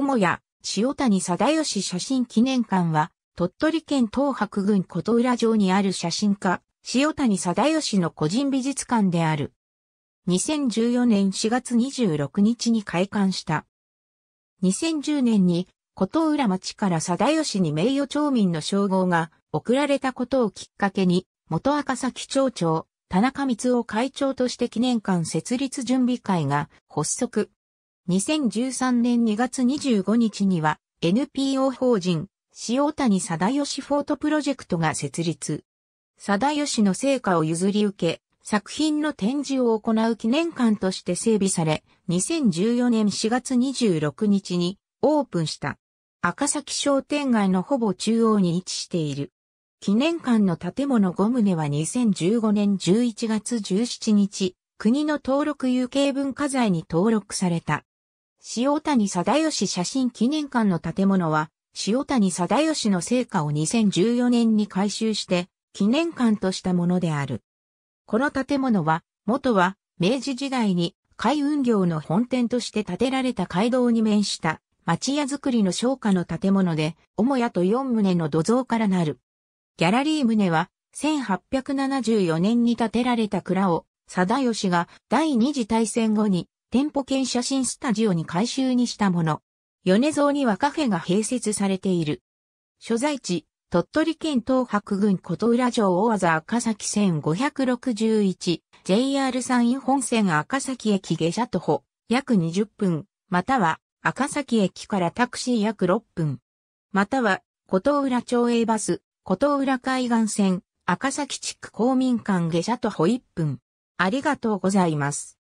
母屋、塩谷貞義写真記念館は、鳥取県東白郡琴浦城にある写真家、塩谷貞義の個人美術館である。2014年4月26日に開館した。2010年に、琴浦町から貞義に名誉町民の称号が贈られたことをきっかけに、元赤崎町長、田中光雄会長として記念館設立準備会が発足。2013年2月25日には NPO 法人塩谷貞義フォートプロジェクトが設立。貞義の成果を譲り受け、作品の展示を行う記念館として整備され、2014年4月26日にオープンした。赤崎商店街のほぼ中央に位置している。記念館の建物5棟は2015年11月17日、国の登録有形文化財に登録された。塩谷貞義写真記念館の建物は、塩谷貞義の成果を2014年に改修して、記念館としたものである。この建物は、元は、明治時代に、海運業の本店として建てられた街道に面した、町屋造りの商家の建物で、母屋と四棟の土蔵からなる。ギャラリー棟は、1874年に建てられた蔵を、貞義が第二次大戦後に店舗兼写真スタジオに改修にしたもの。米蔵にはカフェが併設されている。所在地、鳥取県東白郡琴浦城大和赤崎線 561JR 山陰本線赤崎駅下車徒歩約20分、または赤崎駅からタクシー約6分、または琴浦町営バス、琴浦海岸線赤崎地区公民館下車徒歩1分。ありがとうございます。